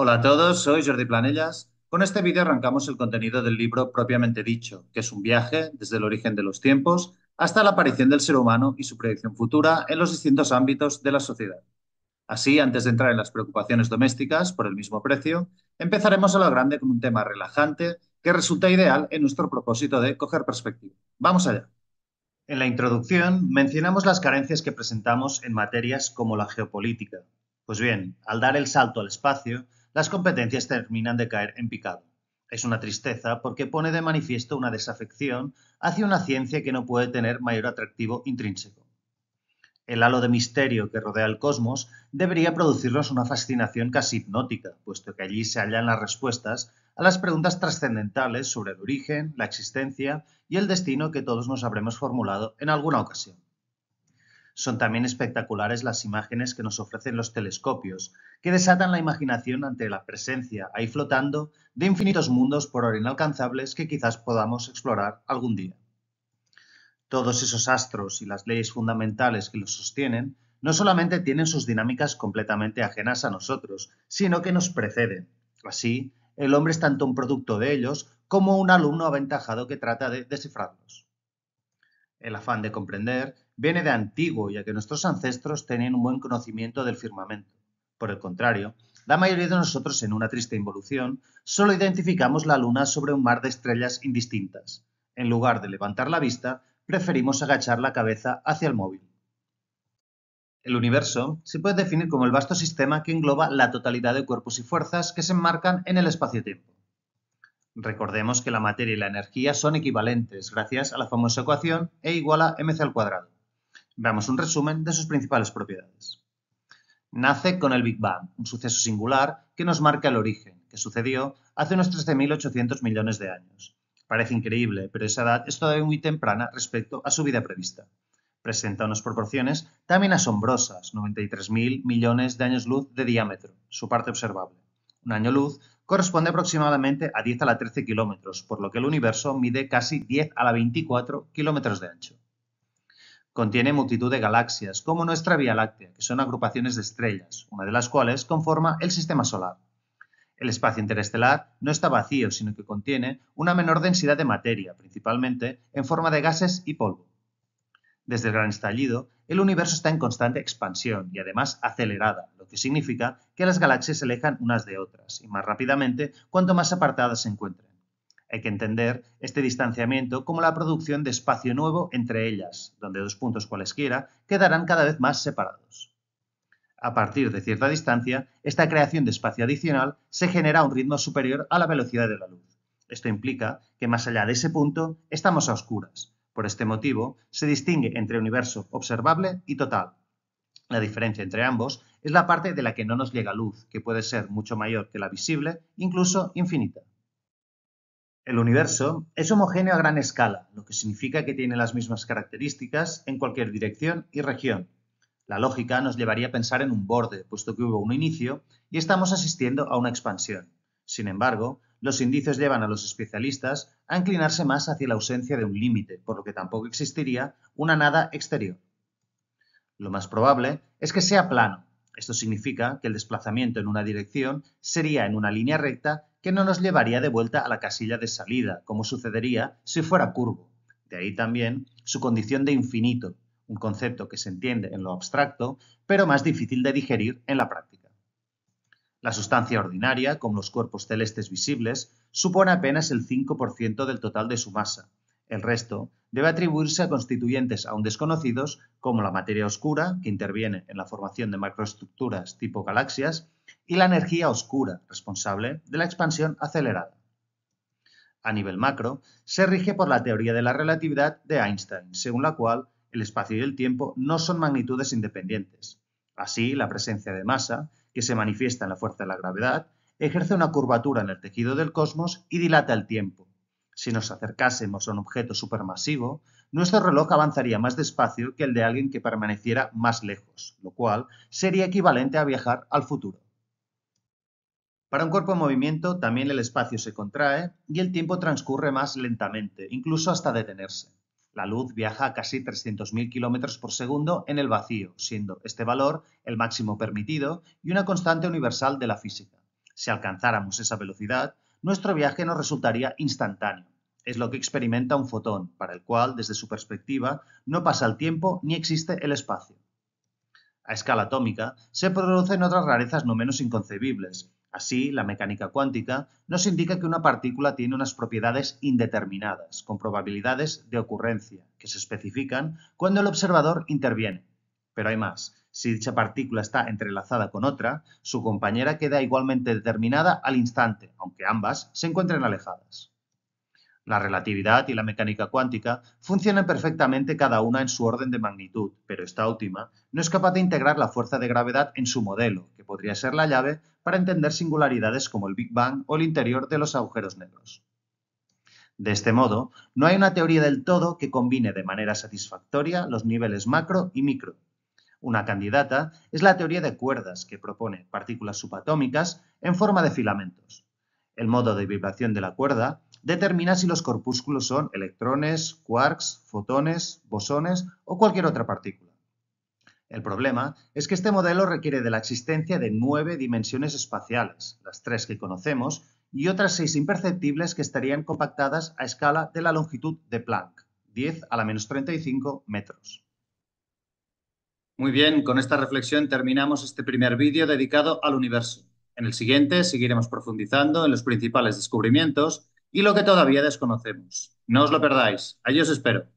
Hola a todos, soy Jordi Planellas. Con este vídeo arrancamos el contenido del libro propiamente dicho, que es un viaje desde el origen de los tiempos hasta la aparición del ser humano y su proyección futura en los distintos ámbitos de la sociedad. Así, antes de entrar en las preocupaciones domésticas por el mismo precio, empezaremos a lo grande con un tema relajante que resulta ideal en nuestro propósito de coger perspectiva. Vamos allá. En la introducción mencionamos las carencias que presentamos en materias como la geopolítica. Pues bien, al dar el salto al espacio, las competencias terminan de caer en picado. Es una tristeza porque pone de manifiesto una desafección hacia una ciencia que no puede tener mayor atractivo intrínseco. El halo de misterio que rodea el cosmos debería producirnos una fascinación casi hipnótica, puesto que allí se hallan las respuestas a las preguntas trascendentales sobre el origen, la existencia y el destino que todos nos habremos formulado en alguna ocasión. Son también espectaculares las imágenes que nos ofrecen los telescopios, que desatan la imaginación ante la presencia, ahí flotando, de infinitos mundos por ahora inalcanzables que quizás podamos explorar algún día. Todos esos astros y las leyes fundamentales que los sostienen no solamente tienen sus dinámicas completamente ajenas a nosotros, sino que nos preceden. Así, el hombre es tanto un producto de ellos como un alumno aventajado que trata de descifrarlos. El afán de comprender viene de antiguo, ya que nuestros ancestros tenían un buen conocimiento del firmamento. Por el contrario, la mayoría de nosotros en una triste involución solo identificamos la luna sobre un mar de estrellas indistintas. En lugar de levantar la vista, preferimos agachar la cabeza hacia el móvil. El universo se puede definir como el vasto sistema que engloba la totalidad de cuerpos y fuerzas que se enmarcan en el espacio-tiempo. Recordemos que la materia y la energía son equivalentes gracias a la famosa ecuación E igual a mc al cuadrado. Veamos un resumen de sus principales propiedades. Nace con el Big Bang, un suceso singular que nos marca el origen, que sucedió hace unos 13.800 millones de años. Parece increíble, pero esa edad es todavía muy temprana respecto a su vida prevista. Presenta unas proporciones también asombrosas, 93.000 millones de años luz de diámetro, su parte observable. Un año luz corresponde aproximadamente a 10 a la 13 kilómetros, por lo que el universo mide casi 10 a la 24 kilómetros de ancho contiene multitud de galaxias, como nuestra Vía Láctea, que son agrupaciones de estrellas, una de las cuales conforma el Sistema Solar. El espacio interestelar no está vacío, sino que contiene una menor densidad de materia, principalmente en forma de gases y polvo. Desde el gran estallido, el universo está en constante expansión y además acelerada, lo que significa que las galaxias se alejan unas de otras y más rápidamente cuanto más apartadas se encuentren hay que entender este distanciamiento como la producción de espacio nuevo entre ellas, donde dos puntos cualesquiera quedarán cada vez más separados. A partir de cierta distancia, esta creación de espacio adicional se genera a un ritmo superior a la velocidad de la luz. Esto implica que más allá de ese punto estamos a oscuras. Por este motivo, se distingue entre universo observable y total. La diferencia entre ambos es la parte de la que no nos llega luz, que puede ser mucho mayor que la visible, incluso infinita. El universo es homogéneo a gran escala, lo que significa que tiene las mismas características en cualquier dirección y región. La lógica nos llevaría a pensar en un borde, puesto que hubo un inicio y estamos asistiendo a una expansión. Sin embargo, los indicios llevan a los especialistas a inclinarse más hacia la ausencia de un límite, por lo que tampoco existiría una nada exterior. Lo más probable es que sea plano, esto significa que el desplazamiento en una dirección sería en una línea recta que no nos llevaría de vuelta a la casilla de salida, como sucedería si fuera curvo. De ahí también su condición de infinito, un concepto que se entiende en lo abstracto, pero más difícil de digerir en la práctica. La sustancia ordinaria, como los cuerpos celestes visibles, supone apenas el 5% del total de su masa. El resto debe atribuirse a constituyentes aún desconocidos, como la materia oscura, que interviene en la formación de macroestructuras tipo galaxias, y la energía oscura, responsable de la expansión acelerada. A nivel macro, se rige por la teoría de la relatividad de Einstein, según la cual el espacio y el tiempo no son magnitudes independientes. Así, la presencia de masa, que se manifiesta en la fuerza de la gravedad, ejerce una curvatura en el tejido del cosmos y dilata el tiempo, si nos acercásemos a un objeto supermasivo, nuestro reloj avanzaría más despacio que el de alguien que permaneciera más lejos, lo cual sería equivalente a viajar al futuro. Para un cuerpo en movimiento, también el espacio se contrae y el tiempo transcurre más lentamente, incluso hasta detenerse. La luz viaja a casi 300.000 km por segundo en el vacío, siendo este valor el máximo permitido y una constante universal de la física. Si alcanzáramos esa velocidad, nuestro viaje nos resultaría instantáneo. Es lo que experimenta un fotón, para el cual, desde su perspectiva, no pasa el tiempo ni existe el espacio. A escala atómica, se producen otras rarezas no menos inconcebibles. Así, la mecánica cuántica nos indica que una partícula tiene unas propiedades indeterminadas, con probabilidades de ocurrencia, que se especifican cuando el observador interviene. Pero hay más. Si dicha partícula está entrelazada con otra, su compañera queda igualmente determinada al instante, aunque ambas se encuentren alejadas. La relatividad y la mecánica cuántica funcionan perfectamente cada una en su orden de magnitud, pero esta última no es capaz de integrar la fuerza de gravedad en su modelo, que podría ser la llave para entender singularidades como el Big Bang o el interior de los agujeros negros. De este modo, no hay una teoría del todo que combine de manera satisfactoria los niveles macro y micro, una candidata, es la teoría de cuerdas que propone partículas subatómicas en forma de filamentos. El modo de vibración de la cuerda determina si los corpúsculos son electrones, quarks, fotones, bosones o cualquier otra partícula. El problema es que este modelo requiere de la existencia de nueve dimensiones espaciales, las tres que conocemos, y otras seis imperceptibles que estarían compactadas a escala de la longitud de Planck, 10 a la menos 35 metros. Muy bien, con esta reflexión terminamos este primer vídeo dedicado al universo. En el siguiente seguiremos profundizando en los principales descubrimientos y lo que todavía desconocemos. No os lo perdáis. Allí os espero.